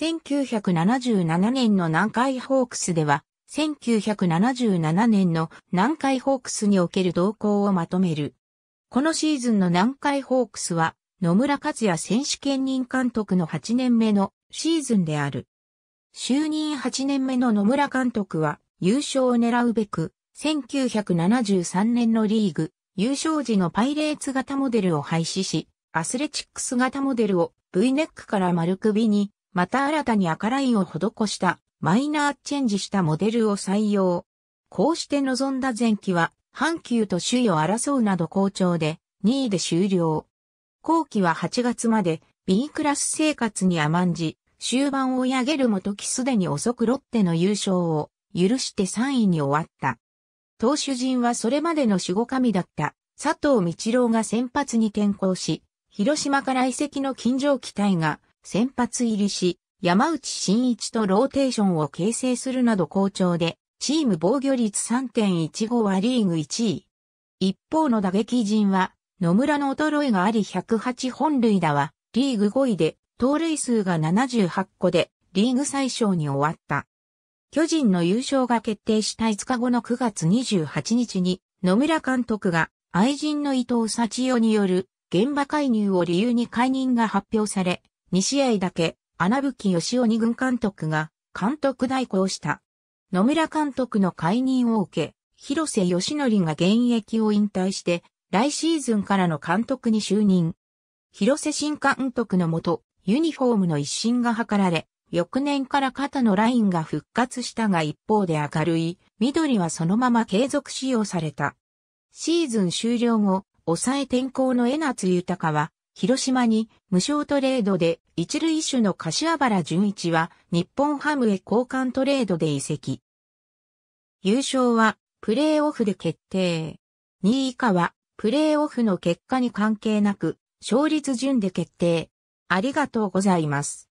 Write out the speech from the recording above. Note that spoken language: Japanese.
1977年の南海ホークスでは、1977年の南海ホークスにおける動向をまとめる。このシーズンの南海ホークスは、野村克也選手兼任監督の8年目のシーズンである。就任8年目の野村監督は、優勝を狙うべく、1973年のリーグ、優勝時のパイレーツ型モデルを廃止し、アスレチックス型モデルを V ネックから丸首にまた新たに赤ラインを施したマイナーチェンジしたモデルを採用。こうして臨んだ前期は、阪急と首位を争うなど好調で、2位で終了。後期は8月まで B クラス生活に甘んじ、終盤を追い上げるもときすでに遅くロッテの優勝を許して3位に終わった。投手陣はそれまでの守護神だった佐藤道郎が先発に転向し、広島から移籍の近所期待が先発入りし、山内真一とローテーションを形成するなど好調で、チーム防御率3.15はリーグ1位。一方の打撃陣は、野村の衰えがあり108本塁打は、リーグ5位で、盗塁数が78個で、リーグ最小に終わった。巨人の優勝が決定した5日後の9月28日に、野村監督が、愛人の伊藤幸代による、現場介入を理由に解任が発表され、2試合だけ穴吹義雄二軍監督が監督代行した。野村監督の解任を受け、広瀬義則が現役を引退して、来シーズンからの監督に就任。広瀬新監督のもと、ユニフォームの一新が図られ、翌年から肩のラインが復活したが一方で明るい、緑はそのまま継続使用された。シーズン終了後、抑え転向の江夏豊は、広島に無償トレードで一塁手の柏原純一は日本ハムへ交換トレードで移籍。優勝はプレーオフで決定。2位以下はプレーオフの結果に関係なく勝率順で決定。ありがとうございます。